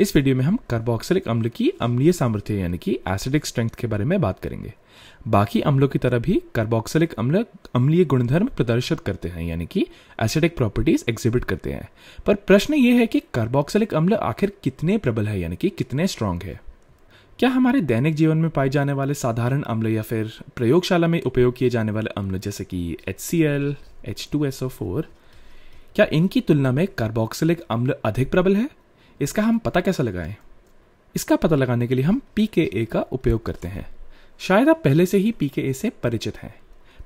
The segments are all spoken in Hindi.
इस वीडियो में हम कार्बोक्सिलिक अम्ल की अम्लीय सामर्थ्य यानी कि एसिडिक स्ट्रेंथ के बारे में बात करेंगे बाकी अम्लों की तरह भी कार्बोक्सिलिक अम्ल अम्लीय गुणधर्म प्रदर्शित करते हैं यानी कि एसिडिक प्रॉपर्टीज एग्जिबिट करते हैं पर प्रश्न ये है कि कार्बोक्सिलिक अम्ल आखिर कितने प्रबल है यानी कि कितने स्ट्रांग है क्या हमारे दैनिक जीवन में पाए जाने वाले साधारण अम्ल या फिर प्रयोगशाला में उपयोग किए जाने वाले अम्ल जैसे कि H C L H two S O four क्या इनकी तुलना में कार्बोक्सिलिक अम्ल अधिक प्रबल है इसका हम पता कैसे लगाएं? इसका पता लगाने के लिए हम पी के ए का उपयोग करते हैं शायद आप पहले से ही पी के ए से परिचित हैं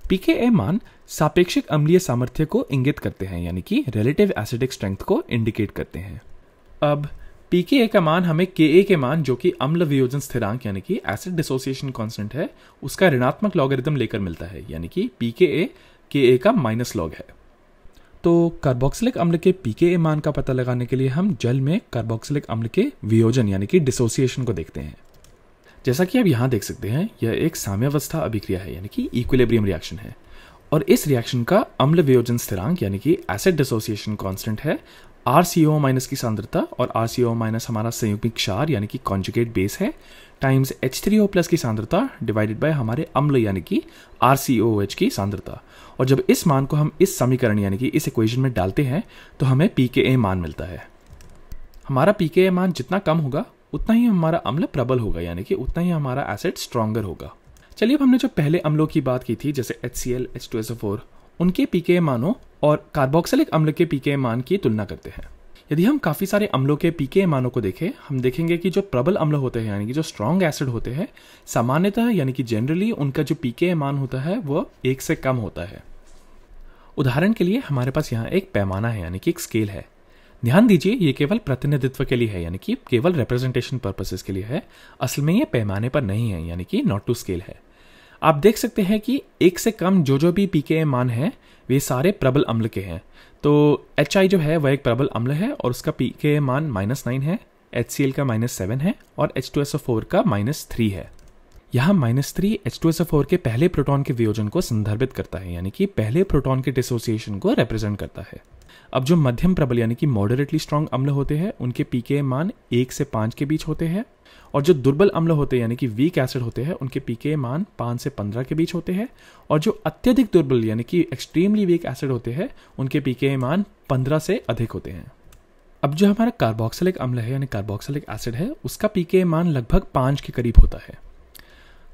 पी के ए मान सापेक्षिक अम्लीय सामर्थ्य को इंगित करते हैं यानी कि रिलेटिव एसिडिक स्ट्रेंथ को इंडिकेट करते हैं अब पी के ए का मान हमें के ए के मान जो कि अम्ल वियोजन स्थिरांक यानी कि एसिड डिसोसिएशन कांस्टेंट है उसका ऋणात्मक लॉगरिदम लेकर मिलता है यानी कि पी के ए के ए का माइनस लॉग है तो कार्बोक्सिलिक अम्ल के पीके मान का पता लगाने के लिए हम जल में कार्बोक्सिलिक अम्ल के वियोजन यानी कि डिसोसिएशन को देखते हैं जैसा कि आप यहाँ देख सकते हैं यह एक साम्यावस्था अभिक्रिया है यानी कि इक्विलिब्रियम रिएक्शन है और इस रिएक्शन का अम्ल वियोजन स्थिरांक यानी कि एसिड डिसोसिएशन कांस्टेंट है आर सी ओ माइनस की सांद्रता और आर सी ओ माइनस हमारा संयुक्त क्षार यानी कि कॉन्जुगेट बेस है times H three O plus की सांद्रता डिवाइडेड बाय हमारे अम्ल यानी कि आर सी ओ एच की सांद्रता और जब इस मान को हम इस समीकरण यानी कि इस इक्वेशन में डालते हैं तो हमें पी के ए मान मिलता है हमारा पी के ए मान जितना कम होगा उतना ही हमारा अम्ल प्रबल होगा यानी कि उतना ही हमारा एसिड स्ट्रॉन्गर होगा चलिए अब हमने जो पहले अम्लों की बात की थी जैसे H C L H two S four उनके पीके के मानो और कार्बोक्सिलिक अम्ल के पीके मान की तुलना करते हैं यदि हम काफ़ी सारे अम्लों के पीके मानों को देखें हम देखेंगे कि जो प्रबल अम्ल होते हैं यानी कि जो स्ट्रॉन्ग एसिड होते हैं सामान्यतः यानी कि जनरली उनका जो पीके मान होता है वह एक से कम होता है उदाहरण के लिए हमारे पास यहाँ एक पैमाना है यानी कि एक स्केल है ध्यान दीजिए ये केवल प्रतिनिधित्व के लिए है यानी कि केवल रिप्रेजेंटेशन पर्पसेस के लिए है असल में ये पैमाने पर नहीं है यानी कि नॉट टू स्केल है आप देख सकते हैं कि एक से कम जो जो भी पीके मान हैं वे सारे प्रबल अम्ल के हैं तो एच आई जो है वह एक प्रबल अम्ल है और उसका पीके मान माइनस नाइन है एच सी एल का माइनस सेवन है और H two S O four का माइनस थ्री है यहाँ minus three H two S four के पहले प्रोटॉन के वियोजन को संदर्भित करता है यानी कि पहले प्रोटॉन के डिसोसिएशन को रिप्रेजेंट करता है अब जो मध्यम प्रबल यानी कि मॉडरेटली स्ट्रांग अम्ल होते हैं उनके पीके मान एक से पांच के बीच होते हैं और जो दुर्बल अम्ल होते हैं यानी कि वीक एसिड होते हैं उनके पीके मान पांच से पंद्रह के बीच होते हैं और जो अत्यधिक दुर्बल यानी कि एक्सट्रीमली वीक एसिड होते हैं उनके पीके मान पंद्रह से अधिक होते हैं अब जो हमारा कार्बोक्सिलिक अम्ल है यानी कार्बोक्सिलिक एसिड है उसका पीके मान लगभग पांच के करीब होता है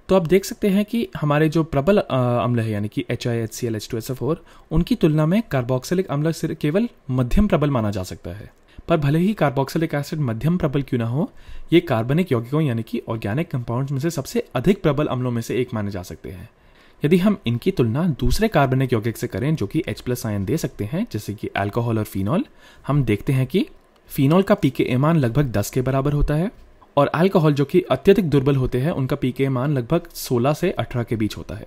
तो आप देख सकते हैं कि हमारे जो प्रबल अम्ल है यानी कि H I H C L H two S F four उनकी तुलना में कार्बोक्सिलिक अम्ल केवल मध्यम प्रबल माना जा सकता है पर भले ही कार्बोक्सिलिक एसिड मध्यम प्रबल क्यों ना हो ये कार्बनिक यौगिकों यानी कि ऑर्गेनिक कंपाउंड्स में से सबसे अधिक प्रबल अम्लों में से एक माने जा सकते हैं यदि हम इनकी तुलना दूसरे कार्बनिक यौगिक से करें जो कि एच प्लस आयन दे सकते हैं जैसे कि अल्कोहल और फिनॉल हम देखते हैं कि फिनॉल का पी के एमान लगभग दस के बराबर होता है और अल्कोहल जो कि अत्यधिक दुर्बल होते हैं उनका पीके मान लगभग 16 से 18 के बीच होता है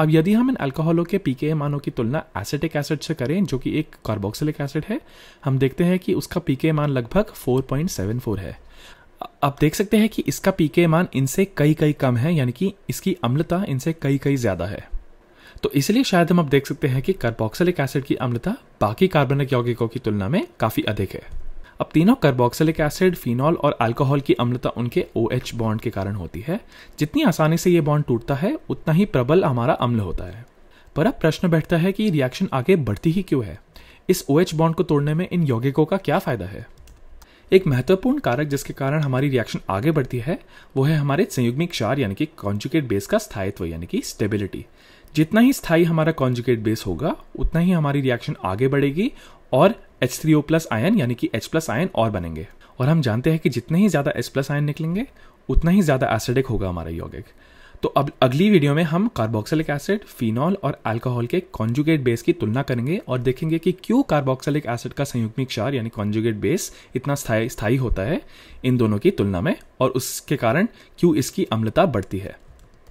अब यदि हम इन अल्कोहलों के पीके मानों की तुलना एसिटिक एसिड से करें जो कि एक कार्बोक्सिलिक एसिड है हम देखते हैं कि उसका पीके मान लगभग 4.74 है आप देख सकते हैं कि इसका पीके मान इनसे कई कई कम है यानी कि इसकी अम्लता इनसे कई कई ज़्यादा है तो इसलिए शायद हम अब देख सकते हैं कि कार्बोक्सिलिक एसिड की अम्लता बाकी कार्बनिक यौगिकों की तुलना में काफ़ी अधिक है अब तीनों कार्बोक्सिलिक एसिड फिनॉल और अल्कोहल की अम्लता उनके ओ एच बॉन्ड के कारण होती है जितनी आसानी से ये बॉन्ड टूटता है उतना ही प्रबल हमारा अम्ल होता है पर अब प्रश्न बैठता है कि रिएक्शन आगे बढ़ती ही क्यों है इस ओ एच बॉन्ड को तोड़ने में इन यौगिकों का क्या फायदा है एक महत्वपूर्ण कारक जिसके कारण हमारी रिएक्शन आगे बढ़ती है वो है हमारे संयुग्मिक क्षार यानी कि कॉन्जुकेट बेस का स्थायित्व यानी कि स्टेबिलिटी जितना ही स्थायी हमारा कॉन्जुकेट बेस होगा उतना ही हमारी रिएक्शन आगे बढ़ेगी और H three O plus ion यानी कि एच प्लस आयन और बनेंगे और हम जानते हैं कि जितने ही ज़्यादा एच प्लस आयन निकलेंगे उतना ही ज़्यादा एसिडिक होगा हमारा यौगिक तो अब अगली वीडियो में हम कार्बोक्सिलिक एसिड फिनॉल और अल्कोहल के कॉन्जुगेट बेस की तुलना करेंगे और देखेंगे कि क्यों कार्बोक्सिलिक एसिड का संयुक्त क्षार यानी कॉन्जुगेट बेस इतना स्थायी स्थाई होता है इन दोनों की तुलना में और उसके कारण क्यों इसकी अम्लता बढ़ती है